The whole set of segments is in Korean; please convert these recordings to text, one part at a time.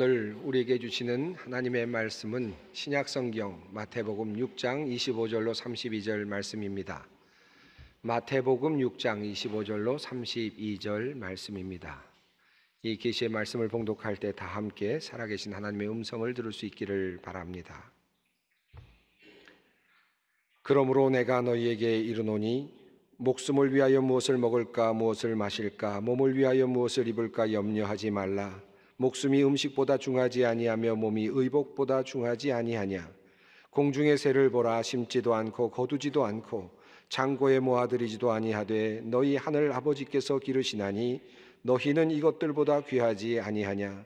오늘 우리에게 주시는 하나님의 말씀은 신약성경 마태복음 6장 25절로 32절 말씀입니다. 마태복음 6장 25절로 32절 말씀입니다. 이 계시의 말씀을 봉독할 때 다 함께 살아계신 하나님의 음성을 들을 수 있기를 바랍니다. 그러므로 내가 너희에게 이르노니 목숨을 위하여 무엇을 먹을까 무엇을 마실까 몸을 위하여 무엇을 입을까 염려하지 말라 목숨이 음식보다 중하지 아니하며 몸이 의복보다 중하지 아니하냐 공중의 새를 보라 심지도 않고 거두지도 않고 장고에 모아들이지도 아니하되 너희 하늘 아버지께서 기르시나니 너희는 이것들보다 귀하지 아니하냐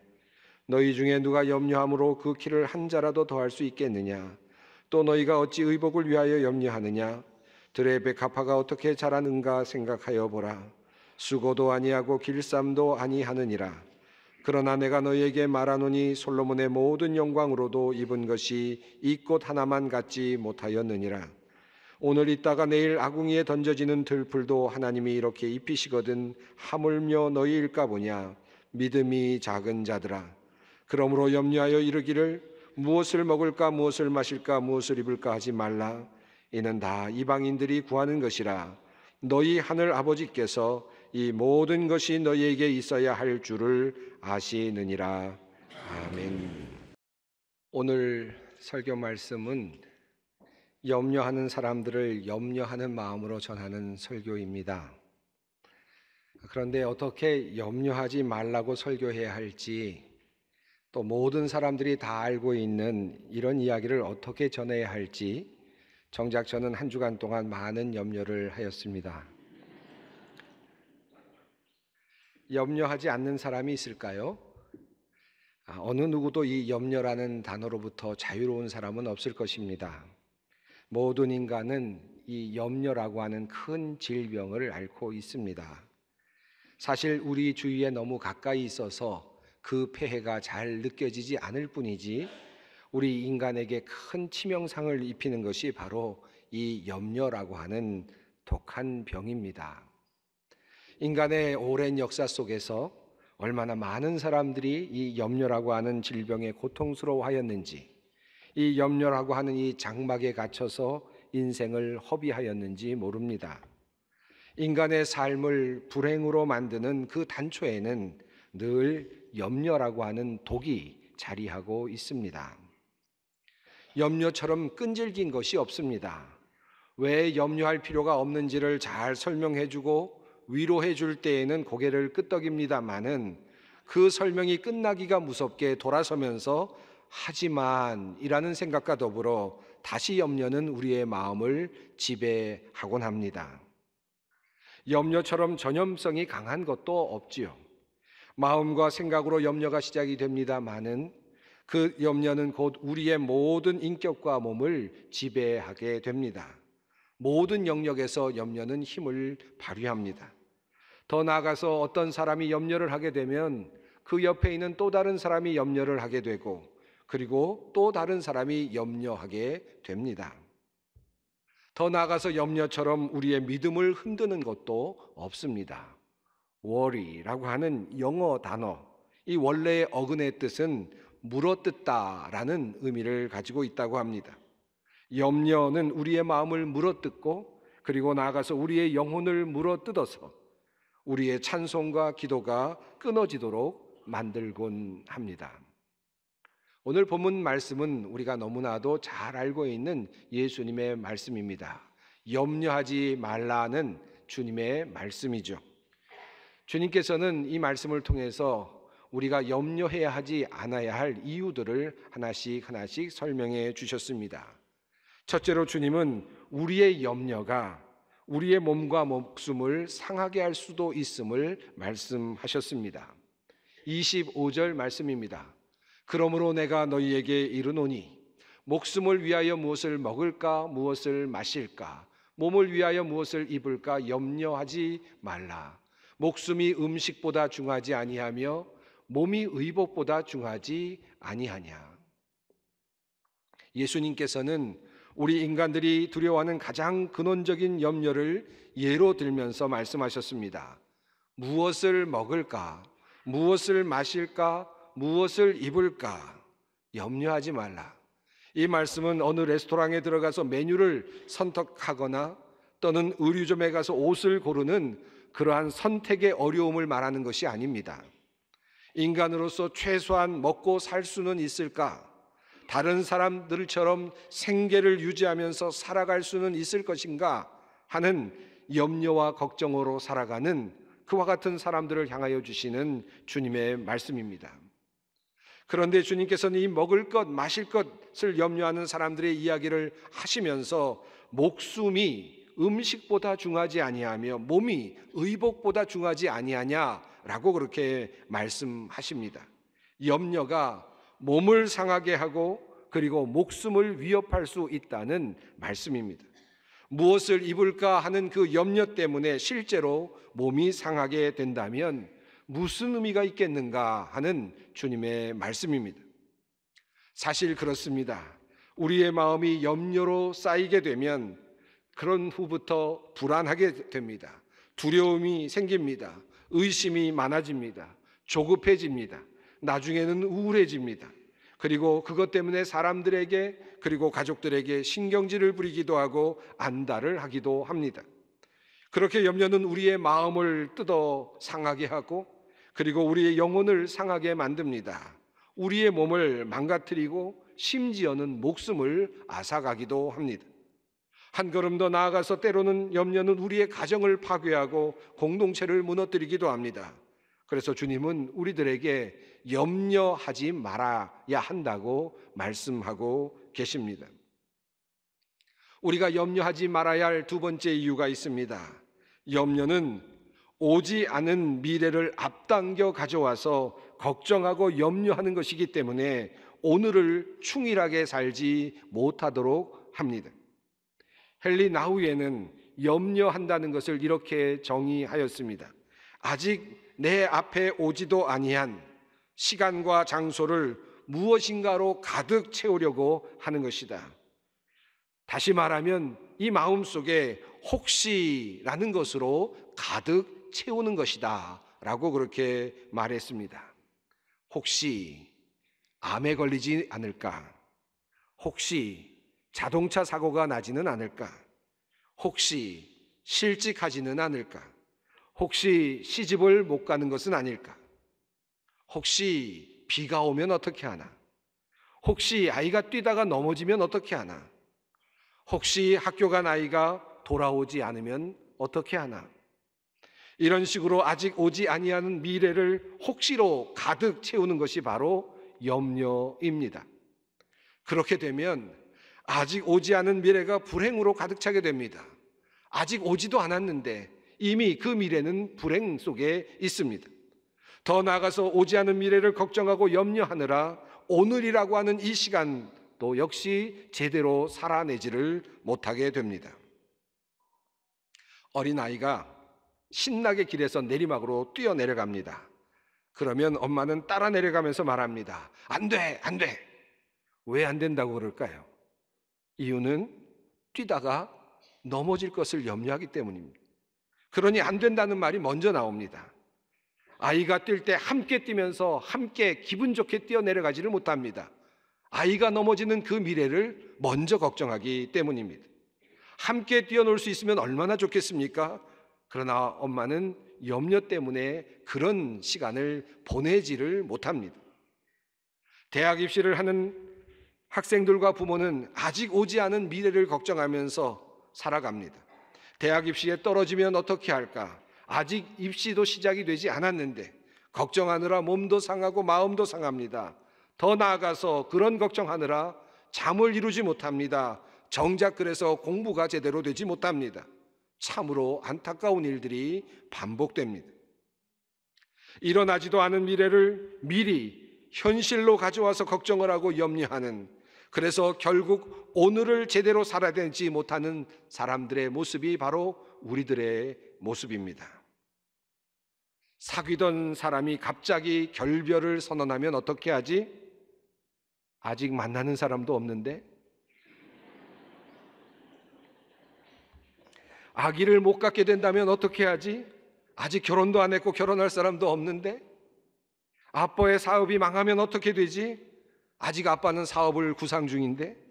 너희 중에 누가 염려함으로 그 키를 한 자라도 더할 수 있겠느냐 또 너희가 어찌 의복을 위하여 염려하느냐 들의 백합화가 어떻게 자라는가 생각하여 보라 수고도 아니하고 길쌈도 아니하느니라 그러나 내가 너에게 희 말하노니 솔로몬의 모든 영광으로도 입은 것이 이 꽃 하나만 갖지 못하였느니라. 오늘 있다가 내일 아궁이에 던져지는 들풀도 하나님이 이렇게 입히시거든 하물며 너희일까 보냐 믿음이 작은 자들아 그러므로 염려하여 이르기를 무엇을 먹을까 무엇을 마실까 무엇을 입을까 하지 말라 이는 다 이방인들이 구하는 것이라 너희 하늘 아버지께서 이 모든 것이 너희에게 있어야 할 줄을 아시느니라. 아멘. 오늘 설교 말씀은 염려하는 사람들을 염려하는 마음으로 전하는 설교입니다. 그런데 어떻게 염려하지 말라고 설교해야 할지 또 모든 사람들이 다 알고 있는 이런 이야기를 어떻게 전해야 할지 정작 저는 한 주간 동안 많은 염려를 하였습니다. 염려하지 않는 사람이 있을까요? 아, 어느 누구도 이 염려라는 단어로부터 자유로운 사람은 없을 것입니다. 모든 인간은 이 염려라고 하는 큰 질병을 앓고 있습니다. 사실 우리 주위에 너무 가까이 있어서 그 폐해가 잘 느껴지지 않을 뿐이지 우리 인간에게 큰 치명상을 입히는 것이 바로 이 염려라고 하는 독한 병입니다. 인간의 오랜 역사 속에서 얼마나 많은 사람들이 이 염려라고 하는 질병에 고통스러워하였는지, 이 염려라고 하는 이 장막에 갇혀서 인생을 허비하였는지 모릅니다. 인간의 삶을 불행으로 만드는 그 단초에는 늘 염려라고 하는 독이 자리하고 있습니다. 염려처럼 끈질긴 것이 없습니다. 왜 염려할 필요가 없는지를 잘 설명해주고 위로해 줄 때에는 고개를 끄덕입니다만은 그 설명이 끝나기가 무섭게 돌아서면서 하지만이라는 생각과 더불어 다시 염려는 우리의 마음을 지배하곤 합니다. 염려처럼 전염성이 강한 것도 없지요. 마음과 생각으로 염려가 시작이 됩니다만은 그 염려는 곧 우리의 모든 인격과 몸을 지배하게 됩니다. 모든 영역에서 염려는 힘을 발휘합니다. 더 나아가서 어떤 사람이 염려를 하게 되면 그 옆에 있는 또 다른 사람이 염려를 하게 되고 그리고 또 다른 사람이 염려하게 됩니다. 더 나아가서 염려처럼 우리의 믿음을 흔드는 것도 없습니다. worry라고 하는 영어 단어, 이 원래의 어근의 뜻은 물어뜯다라는 의미를 가지고 있다고 합니다. 염려는 우리의 마음을 물어뜯고 그리고 나아가서 우리의 영혼을 물어뜯어서 우리의 찬송과 기도가 끊어지도록 만들곤 합니다. 오늘 본문 말씀은 우리가 너무나도 잘 알고 있는 예수님의 말씀입니다. 염려하지 말라는 주님의 말씀이죠. 주님께서는 이 말씀을 통해서 우리가 염려해야 하지 않아야 할 이유들을 하나씩 하나씩 설명해 주셨습니다. 첫째로 주님은 우리의 염려가 우리의 몸과 목숨을 상하게 할 수도 있음을 말씀하셨습니다. 25절 말씀입니다. 그러므로 내가 너희에게 이르노니 목숨을 위하여 무엇을 먹을까 무엇을 마실까 몸을 위하여 무엇을 입을까 염려하지 말라. 목숨이 음식보다 중하지 아니하며 몸이 의복보다 중하지 아니하냐. 예수님께서는 우리 인간들이 두려워하는 가장 근원적인 염려를 예로 들면서 말씀하셨습니다. 무엇을 먹을까? 무엇을 마실까? 무엇을 입을까? 염려하지 말라. 이 말씀은 어느 레스토랑에 들어가서 메뉴를 선택하거나 또는 의류점에 가서 옷을 고르는 그러한 선택의 어려움을 말하는 것이 아닙니다. 인간으로서 최소한 먹고 살 수는 있을까? 다른 사람들처럼 생계를 유지하면서 살아갈 수는 있을 것인가 하는 염려와 걱정으로 살아가는 그와 같은 사람들을 향하여 주시는 주님의 말씀입니다. 그런데 주님께서는 이 먹을 것, 마실 것을 염려하는 사람들의 이야기를 하시면서 목숨이 음식보다 중하지 아니하며 몸이 의복보다 중하지 아니하냐라고 그렇게 말씀하십니다. 염려가 몸을 상하게 하고 그리고 목숨을 위협할 수 있다는 말씀입니다. 무엇을 입을까 하는 그 염려 때문에 실제로 몸이 상하게 된다면 무슨 의미가 있겠는가 하는 주님의 말씀입니다. 사실 그렇습니다. 우리의 마음이 염려로 쌓이게 되면 그런 후부터 불안하게 됩니다. 두려움이 생깁니다. 의심이 많아집니다. 조급해집니다. 나중에는 우울해집니다. 그리고 그것 때문에 사람들에게 그리고 가족들에게 신경질을 부리기도 하고 안달을 하기도 합니다. 그렇게 염려는 우리의 마음을 뜯어 상하게 하고 그리고 우리의 영혼을 상하게 만듭니다. 우리의 몸을 망가뜨리고 심지어는 목숨을 앗아가기도 합니다. 한 걸음 더 나아가서 때로는 염려는 우리의 가정을 파괴하고 공동체를 무너뜨리기도 합니다. 그래서 주님은 우리들에게 염려하지 말아야 한다고 말씀하고 계십니다. 우리가 염려하지 말아야 할 두 번째 이유가 있습니다. 염려는 오지 않은 미래를 앞당겨 가져와서 걱정하고 염려하는 것이기 때문에 오늘을 충실하게 살지 못하도록 합니다. 헨리 나우에는 염려한다는 것을 이렇게 정의하였습니다. 아직 내 앞에 오지도 아니한 시간과 장소를 무엇인가로 가득 채우려고 하는 것이다. 다시 말하면 이 마음 속에 혹시라는 것으로 가득 채우는 것이다. 라고 그렇게 말했습니다. 혹시 암에 걸리지 않을까? 혹시 자동차 사고가 나지는 않을까? 혹시 실직하지는 않을까? 혹시 시집을 못 가는 것은 아닐까? 혹시 비가 오면 어떻게 하나? 혹시 아이가 뛰다가 넘어지면 어떻게 하나? 혹시 학교 간 아이가 돌아오지 않으면 어떻게 하나? 이런 식으로 아직 오지 아니하는 미래를 혹시로 가득 채우는 것이 바로 염려입니다. 그렇게 되면 아직 오지 않은 미래가 불행으로 가득 차게 됩니다. 아직 오지도 않았는데 이미 그 미래는 불행 속에 있습니다. 더 나아가서 오지 않은 미래를 걱정하고 염려하느라 오늘이라고 하는 이 시간도 역시 제대로 살아내지를 못하게 됩니다. 어린아이가 신나게 길에서 내리막으로 뛰어 내려갑니다. 그러면 엄마는 따라 내려가면서 말합니다. 안 돼, 안 돼. 왜 안 된다고 그럴까요? 이유는 뛰다가 넘어질 것을 염려하기 때문입니다. 그러니 안 된다는 말이 먼저 나옵니다. 아이가 뛸 때 함께 뛰면서 함께 기분 좋게 뛰어내려가지를 못합니다. 아이가 넘어지는 그 미래를 먼저 걱정하기 때문입니다. 함께 뛰어놀 수 있으면 얼마나 좋겠습니까? 그러나 엄마는 염려 때문에 그런 시간을 보내지를 못합니다. 대학 입시를 하는 학생들과 부모는 아직 오지 않은 미래를 걱정하면서 살아갑니다. 대학 입시에 떨어지면 어떻게 할까? 아직 입시도 시작이 되지 않았는데 걱정하느라 몸도 상하고 마음도 상합니다. 더 나아가서 그런 걱정하느라 잠을 이루지 못합니다. 정작 그래서 공부가 제대로 되지 못합니다. 참으로 안타까운 일들이 반복됩니다. 일어나지도 않은 미래를 미리 현실로 가져와서 걱정을 하고 염려하는 그래서 결국 오늘을 제대로 살아야되지 못하는 사람들의 모습이 바로 우리들의 모습입니다. 사귀던 사람이 갑자기 결별을 선언하면 어떻게 하지? 아직 만나는 사람도 없는데? 아기를 못 갖게 된다면 어떻게 하지? 아직 결혼도 안 했고 결혼할 사람도 없는데? 아빠의 사업이 망하면 어떻게 되지? 아직 아빠는 사업을 구상 중인데?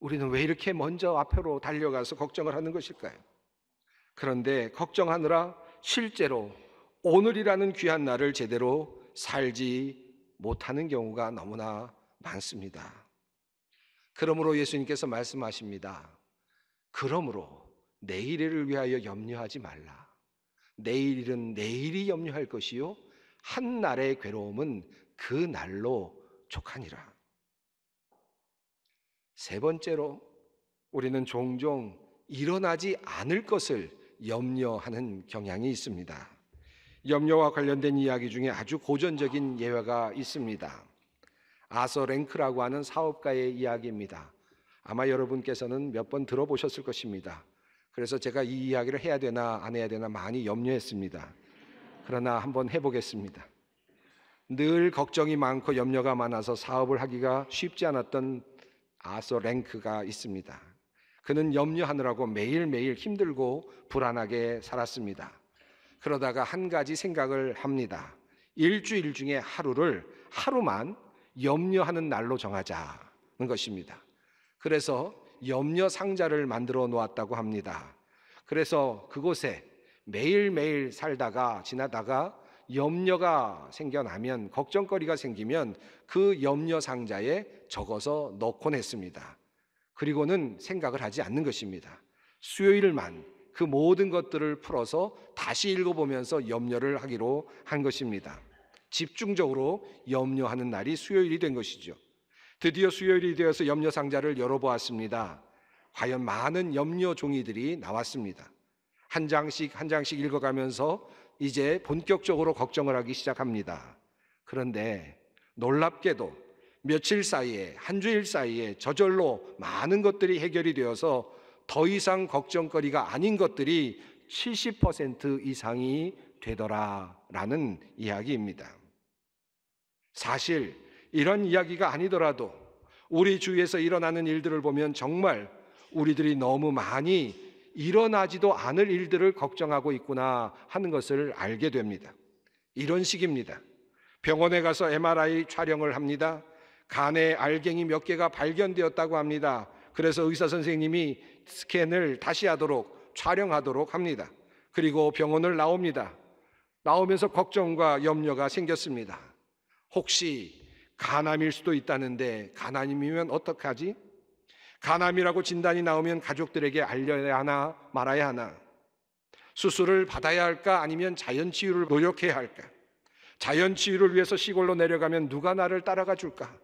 우리는 왜 이렇게 먼저 앞으로 달려가서 걱정을 하는 것일까요? 그런데 걱정하느라 실제로 오늘이라는 귀한 날을 제대로 살지 못하는 경우가 너무나 많습니다. 그러므로 예수님께서 말씀하십니다. 그러므로 내일을 위하여 염려하지 말라. 내일은 내일이 염려할 것이요. 한 날의 괴로움은 그 날로 족하니라. 세 번째로 우리는 종종 일어나지 않을 것을 염려하는 경향이 있습니다. 염려와 관련된 이야기 중에 아주 고전적인 예화가 있습니다. 아서 랭크라고 하는 사업가의 이야기입니다. 아마 여러분께서는 몇 번 들어보셨을 것입니다. 그래서 제가 이 이야기를 해야 되나 안 해야 되나 많이 염려했습니다. 그러나 한번 해보겠습니다. 늘 걱정이 많고 염려가 많아서 사업을 하기가 쉽지 않았던 아소랭크가 있습니다. 그는 염려하느라고 매일매일 힘들고 불안하게 살았습니다. 그러다가 한 가지 생각을 합니다. 일주일 중에 하루를 하루만 염려하는 날로 정하자는 것입니다. 그래서 염려 상자를 만들어 놓았다고 합니다. 그래서 그곳에 매일매일 살다가 지나다가 염려가 생겨나면 걱정거리가 생기면 그 염려 상자에 적어서 넣곤 했습니다. 그리고는 생각을 하지 않는 것입니다. 수요일만 그 모든 것들을 풀어서 다시 읽어보면서 염려를 하기로 한 것입니다. 집중적으로 염려하는 날이 수요일이 된 것이죠. 드디어 수요일이 되어서 염려 상자를 열어보았습니다. 과연 많은 염려 종이들이 나왔습니다. 한 장씩 한 장씩 읽어가면서 이제 본격적으로 걱정을 하기 시작합니다. 그런데 놀랍게도 며칠 사이에, 한 주일 사이에 저절로 많은 것들이 해결이 되어서 더 이상 걱정거리가 아닌 것들이 70% 이상이 되더라라는 이야기입니다. 사실 이런 이야기가 아니더라도 우리 주위에서 일어나는 일들을 보면 정말 우리들이 너무 많이 일어나지도 않을 일들을 걱정하고 있구나 하는 것을 알게 됩니다. 이런 식입니다. 병원에 가서 MRI 촬영을 합니다. 간에 알갱이 몇 개가 발견되었다고 합니다. 그래서 의사 선생님이 스캔을 다시 하도록 촬영하도록 합니다. 그리고 병원을 나옵니다. 나오면서 걱정과 염려가 생겼습니다. 혹시 간암일 수도 있다는데 간암이면 어떡하지? 간암이라고 진단이 나오면 가족들에게 알려야 하나 말아야 하나? 수술을 받아야 할까 아니면 자연 치유를 노력해야 할까? 자연 치유를 위해서 시골로 내려가면 누가 나를 따라가 줄까?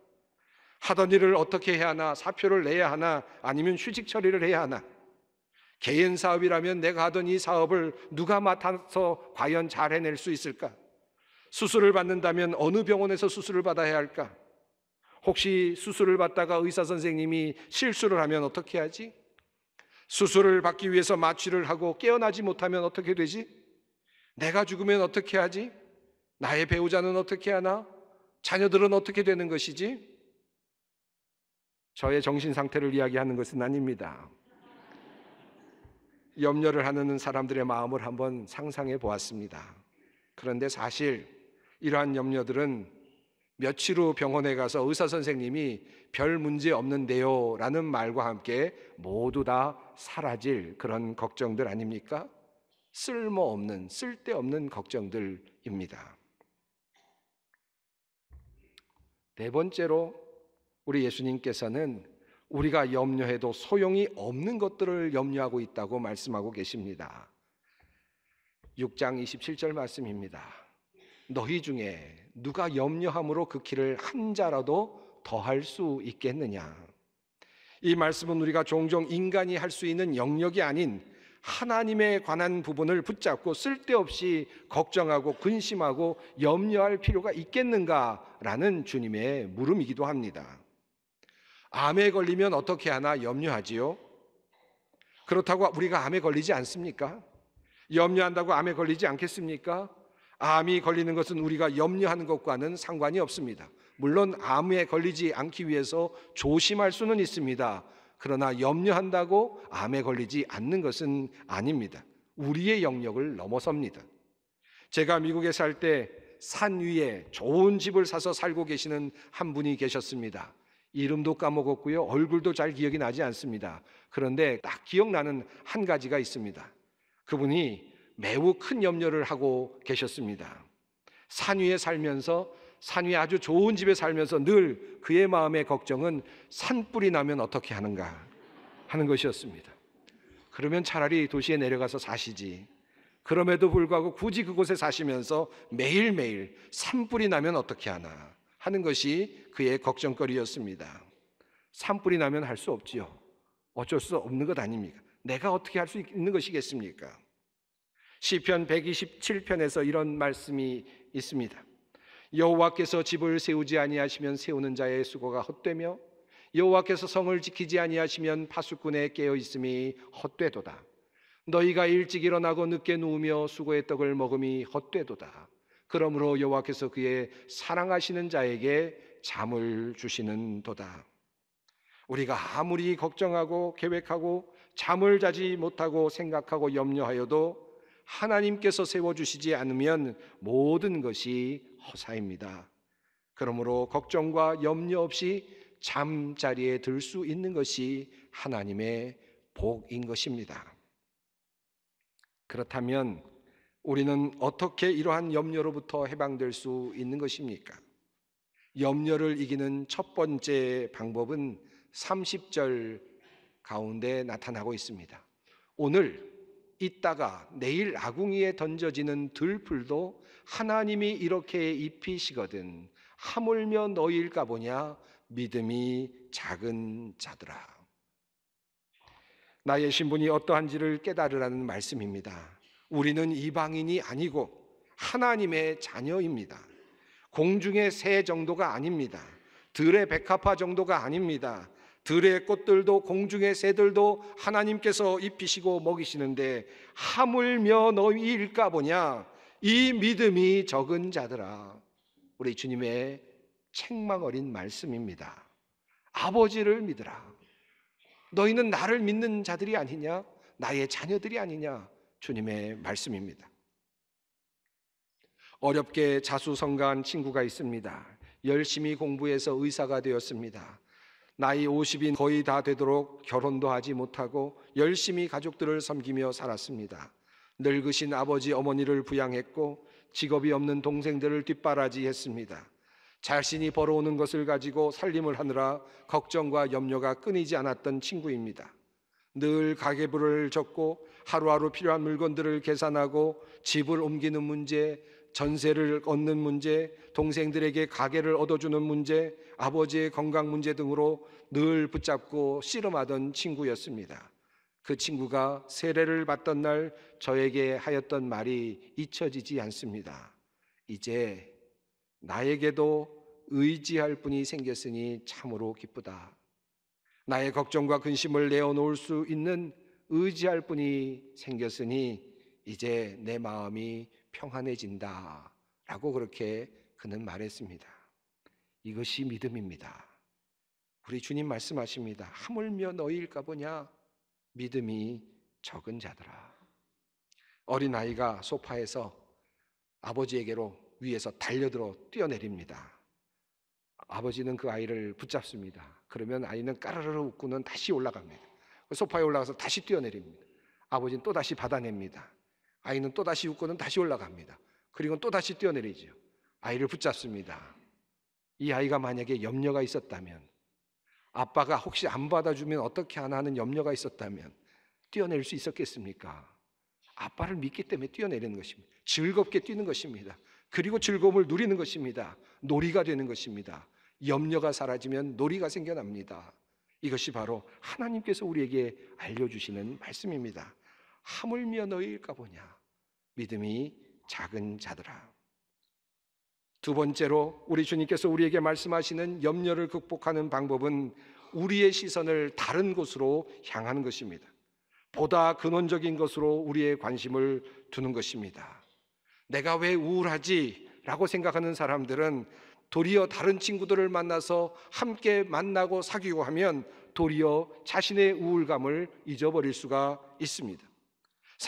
하던 일을 어떻게 해야 하나? 사표를 내야 하나? 아니면 휴직 처리를 해야 하나? 개인 사업이라면 내가 하던 이 사업을 누가 맡아서 과연 잘 해낼 수 있을까? 수술을 받는다면 어느 병원에서 수술을 받아야 할까? 혹시 수술을 받다가 의사 선생님이 실수를 하면 어떻게 하지? 수술을 받기 위해서 마취를 하고 깨어나지 못하면 어떻게 되지? 내가 죽으면 어떻게 하지? 나의 배우자는 어떻게 하나? 자녀들은 어떻게 되는 것이지? 저의 정신 상태를 이야기하는 것은 아닙니다. 염려를 하는 사람들의 마음을 한번 상상해 보았습니다. 그런데 사실 이러한 염려들은 며칠 후 병원에 가서 의사 선생님이 별 문제 없는데요 라는 말과 함께 모두 다 사라질 그런 걱정들 아닙니까? 쓸모없는, 쓸데없는 걱정들입니다. 네 번째로 우리 예수님께서는 우리가 염려해도 소용이 없는 것들을 염려하고 있다고 말씀하고 계십니다. 6장 27절 말씀입니다. 너희 중에 누가 염려함으로 그 길을 한 자라도 더 할 수 있겠느냐. 이 말씀은 우리가 종종 인간이 할 수 있는 영역이 아닌 하나님에 관한 부분을 붙잡고 쓸데없이 걱정하고 근심하고 염려할 필요가 있겠는가라는 주님의 물음이기도 합니다. 암에 걸리면 어떻게 하나 염려하지요? 그렇다고 우리가 암에 걸리지 않습니까? 염려한다고 암에 걸리지 않겠습니까? 암이 걸리는 것은 우리가 염려하는 것과는 상관이 없습니다. 물론 암에 걸리지 않기 위해서 조심할 수는 있습니다. 그러나 염려한다고 암에 걸리지 않는 것은 아닙니다. 우리의 영역을 넘어섭니다. 제가 미국에 살 때 산 위에 좋은 집을 사서 살고 계시는 한 분이 계셨습니다. 이름도 까먹었고요. 얼굴도 잘 기억이 나지 않습니다. 그런데 딱 기억나는 한 가지가 있습니다. 그분이 매우 큰 염려를 하고 계셨습니다. 산 위에 살면서 산 위에 아주 좋은 집에 살면서 늘 그의 마음의 걱정은 산불이 나면 어떻게 하는가 하는 것이었습니다. 그러면 차라리 도시에 내려가서 사시지. 그럼에도 불구하고 굳이 그곳에 사시면서 매일매일 산불이 나면 어떻게 하나 하는 것이 그의 걱정거리였습니다. 산불이 나면 할 수 없지요. 어쩔 수 없는 것 아닙니까? 내가 어떻게 할 수 있는 것이겠습니까? 시편 127편에서 이런 말씀이 있습니다. 여호와께서 집을 세우지 아니하시면 세우는 자의 수고가 헛되며 여호와께서 성을 지키지 아니하시면 파수꾼의 깨어 있음이 헛되도다. 너희가 일찍 일어나고 늦게 누우며 수고의 떡을 먹음이 헛되도다. 그러므로 여호와께서 그의 사랑하시는 자에게 잠을 주시는도다. 우리가 아무리 걱정하고 계획하고 잠을 자지 못하고 생각하고 염려하여도 하나님께서 세워주시지 않으면 모든 것이 허사입니다. 그러므로 걱정과 염려 없이 잠자리에 들 수 있는 것이 하나님의 복인 것입니다. 그렇다면 우리는 어떻게 이러한 염려로부터 해방될 수 있는 것입니까? 염려를 이기는 첫 번째 방법은 30절 가운데 나타나고 있습니다. 오늘 있다가 내일 아궁이에 던져지는 들풀도 하나님이 이렇게 입히시거든 하물며 너희일까 보냐 믿음이 작은 자들아 나의 신분이 어떠한지를 깨달으라는 말씀입니다. 우리는 이방인이 아니고 하나님의 자녀입니다. 공중의 새 정도가 아닙니다. 들의 백합화 정도가 아닙니다. 들의 꽃들도 공중의 새들도 하나님께서 입히시고 먹이시는데 하물며 너희 일까 보냐 이 믿음이 적은 자들아 우리 주님의 책망 어린 말씀입니다. 아버지를 믿으라. 너희는 나를 믿는 자들이 아니냐? 나의 자녀들이 아니냐? 주님의 말씀입니다. 어렵게 자수성가한 친구가 있습니다. 열심히 공부해서 의사가 되었습니다. 나이 50이 거의 다 되도록 결혼도 하지 못하고 열심히 가족들을 섬기며 살았습니다. 늙으신 아버지 어머니를 부양했고 직업이 없는 동생들을 뒷바라지했습니다. 자신이 벌어오는 것을 가지고 살림을 하느라 걱정과 염려가 끊이지 않았던 친구입니다. 늘 가계부를 적고 하루하루 필요한 물건들을 계산하고 집을 옮기는 문제, 전세를 얻는 문제, 동생들에게 가게를 얻어주는 문제, 아버지의 건강 문제 등으로 늘 붙잡고 씨름하던 친구였습니다. 그 친구가 세례를 받던 날 저에게 하였던 말이 잊혀지지 않습니다. 이제 나에게도 의지할 분이 생겼으니 참으로 기쁘다. 나의 걱정과 근심을 내어놓을 수 있는 의지할 분이 생겼으니 이제 내 마음이 평안해진다. 라고 그렇게 그는 말했습니다. 이것이 믿음입니다. 우리 주님 말씀하십니다. 하물며 너희일까 보냐? 믿음이 적은 자들아. 어린아이가 소파에서 아버지에게로 위에서 달려들어 뛰어내립니다. 아버지는 그 아이를 붙잡습니다. 그러면 아이는 까르르 웃고는 다시 올라갑니다. 그 소파에 올라가서 다시 뛰어내립니다. 아버지는 또 다시 받아냅니다. 아이는 또다시 웃고는 다시 올라갑니다. 그리고 또다시 뛰어내리죠. 아이를 붙잡습니다. 이 아이가 만약에 염려가 있었다면, 아빠가 혹시 안 받아주면 어떻게 하나 하는 염려가 있었다면, 뛰어낼 수 있었겠습니까? 아빠를 믿기 때문에 뛰어내리는 것입니다. 즐겁게 뛰는 것입니다. 그리고 즐거움을 누리는 것입니다. 놀이가 되는 것입니다. 염려가 사라지면 놀이가 생겨납니다. 이것이 바로 하나님께서 우리에게 알려주시는 말씀입니다. 하물며 너희일까 보냐. 믿음이 작은 자들아. 두 번째로 우리 주님께서 우리에게 말씀하시는 염려를 극복하는 방법은 우리의 시선을 다른 곳으로 향하는 것입니다. 보다 근원적인 것으로 우리의 관심을 두는 것입니다. 내가 왜 우울하지? 라고 생각하는 사람들은 도리어 다른 친구들을 만나서 함께 만나고 사귀고 하면 도리어 자신의 우울감을 잊어버릴 수가 있습니다.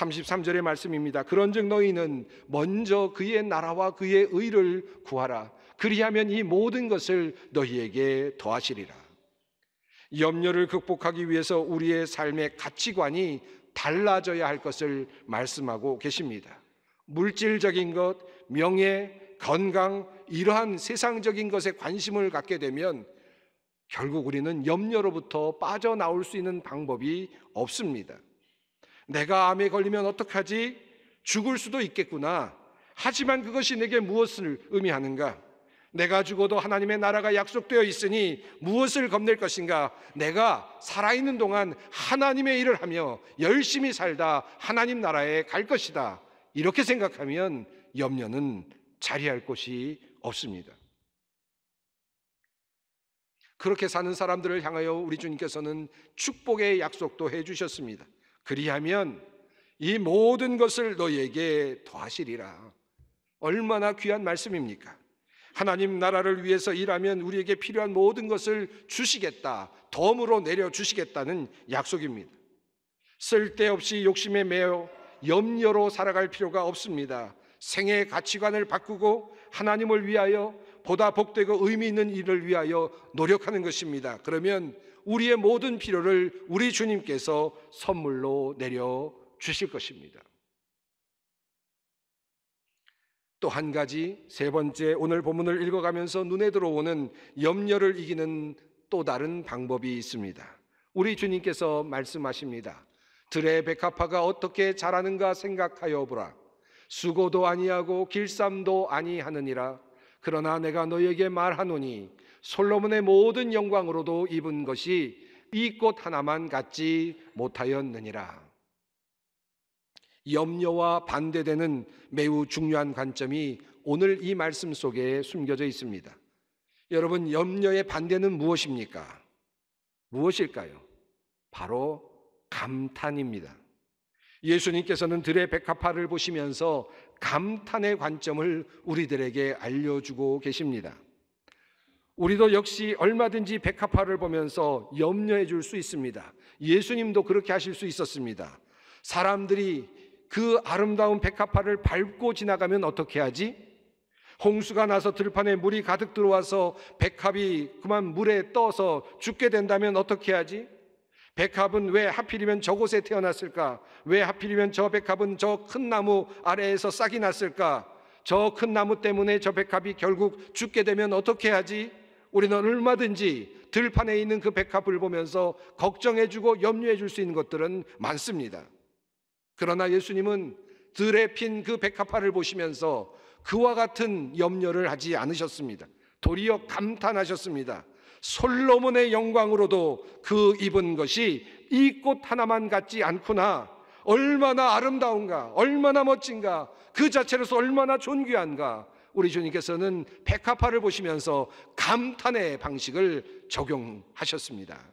33절의 말씀입니다. 그런즉 너희는 먼저 그의 나라와 그의 의를 구하라. 그리하면 이 모든 것을 너희에게 더하시리라. 염려를 극복하기 위해서 우리의 삶의 가치관이 달라져야 할 것을 말씀하고 계십니다. 물질적인 것, 명예, 건강, 이러한 세상적인 것에 관심을 갖게 되면 결국 우리는 염려로부터 빠져나올 수 있는 방법이 없습니다. 내가 암에 걸리면 어떡하지? 죽을 수도 있겠구나. 하지만 그것이 내게 무엇을 의미하는가? 내가 죽어도 하나님의 나라가 약속되어 있으니 무엇을 겁낼 것인가? 내가 살아있는 동안 하나님의 일을 하며 열심히 살다 하나님 나라에 갈 것이다. 이렇게 생각하면 염려는 자리할 곳이 없습니다. 그렇게 사는 사람들을 향하여 우리 주님께서는 축복의 약속도 해 주셨습니다. 그리하면 이 모든 것을 너에게 희 더하시리라. 얼마나 귀한 말씀입니까? 하나님 나라를 위해서 일하면 우리에게 필요한 모든 것을 주시겠다. 덤으로 내려 주시겠다는 약속입니다. 쓸데없이 욕심에 매여 염려로 살아갈 필요가 없습니다. 생애 가치관을 바꾸고 하나님을 위하여 보다 복되고 의미 있는 일을 위하여 노력하는 것입니다. 그러면 우리의 모든 필요를 우리 주님께서 선물로 내려 주실 것입니다. 또 한 가지 세 번째 오늘 본문을 읽어가면서 눈에 들어오는 염려를 이기는 또 다른 방법이 있습니다. 우리 주님께서 말씀하십니다. 들의 백합화가 어떻게 자라는가 생각하여 보라. 수고도 아니하고 길쌈도 아니하느니라. 그러나 내가 너에게 말하노니 솔로몬의 모든 영광으로도 입은 것이 이 꽃 하나만 갖지 못하였느니라. 염려와 반대되는 매우 중요한 관점이 오늘 이 말씀 속에 숨겨져 있습니다. 여러분, 염려의 반대는 무엇입니까? 무엇일까요? 바로 감탄입니다. 예수님께서는 들의 백합화를 보시면서 감탄의 관점을 우리들에게 알려주고 계십니다. 우리도 역시 얼마든지 백합화를 보면서 염려해 줄 수 있습니다. 예수님도 그렇게 하실 수 있었습니다. 사람들이 그 아름다운 백합화를 밟고 지나가면 어떻게 하지? 홍수가 나서 들판에 물이 가득 들어와서 백합이 그만 물에 떠서 죽게 된다면 어떻게 하지? 백합은 왜 하필이면 저곳에 태어났을까? 왜 하필이면 저 백합은 저 큰 나무 아래에서 싹이 났을까? 저 큰 나무 때문에 저 백합이 결국 죽게 되면 어떻게 하지? 우리는 얼마든지 들판에 있는 그 백합을 보면서 걱정해주고 염려해줄 수 있는 것들은 많습니다. 그러나 예수님은 들에 핀 그 백합화를 보시면서 그와 같은 염려를 하지 않으셨습니다. 도리어 감탄하셨습니다. 솔로몬의 영광으로도 그 입은 것이 이 꽃 하나만 같지 않구나. 얼마나 아름다운가, 얼마나 멋진가, 그 자체로서 얼마나 존귀한가. 우리 주님께서는 백합화를 보시면서 감탄의 방식을 적용하셨습니다.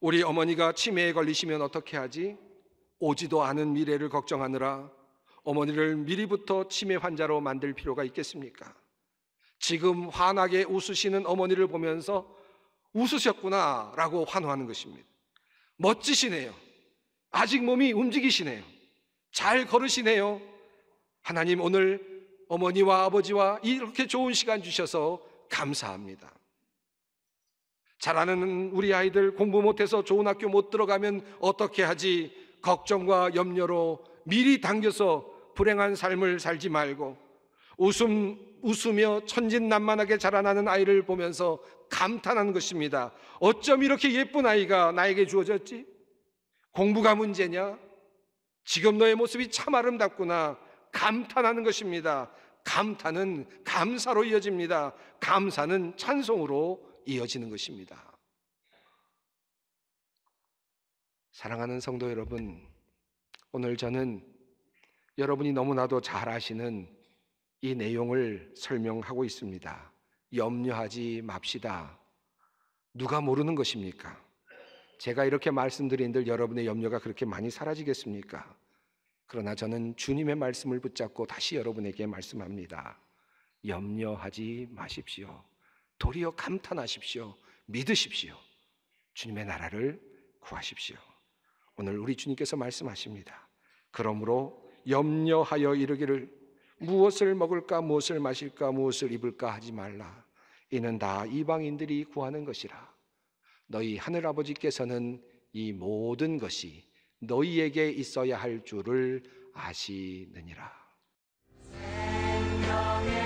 우리 어머니가 치매에 걸리시면 어떻게 하지? 오지도 않은 미래를 걱정하느라 어머니를 미리부터 치매 환자로 만들 필요가 있겠습니까? 지금 환하게 웃으시는 어머니를 보면서 웃으셨구나 라고 환호하는 것입니다. 멋지시네요. 아직 몸이 움직이시네요. 잘 걸으시네요. 하나님 오늘 어머니와 아버지와 이렇게 좋은 시간 주셔서 감사합니다. 잘하는 우리 아이들 공부 못해서 좋은 학교 못 들어가면 어떻게 하지? 걱정과 염려로 미리 당겨서 불행한 삶을 살지 말고 웃음, 웃으며 천진난만하게 자라나는 아이를 보면서 감탄한 것입니다. 어쩜 이렇게 예쁜 아이가 나에게 주어졌지? 공부가 문제냐? 지금 너의 모습이 참 아름답구나. 감탄하는 것입니다. 감탄은 감사로 이어집니다. 감사는 찬송으로 이어지는 것입니다. 사랑하는 성도 여러분, 오늘 저는 여러분이 너무나도 잘 아시는 이 내용을 설명하고 있습니다. 염려하지 맙시다. 누가 모르는 것입니까? 제가 이렇게 말씀드린들 여러분의 염려가 그렇게 많이 사라지겠습니까? 그러나 저는 주님의 말씀을 붙잡고 다시 여러분에게 말씀합니다. 염려하지 마십시오. 도리어 감탄하십시오. 믿으십시오. 주님의 나라를 구하십시오. 오늘 우리 주님께서 말씀하십니다. 그러므로 염려하여 이르기를 무엇을 먹을까 무엇을 마실까 무엇을 입을까 하지 말라. 이는 다 이방인들이 구하는 것이라. 너희 하늘 아버지께서는 이 모든 것이 너희에게 있어야 할 줄을 아시느니라. 생명의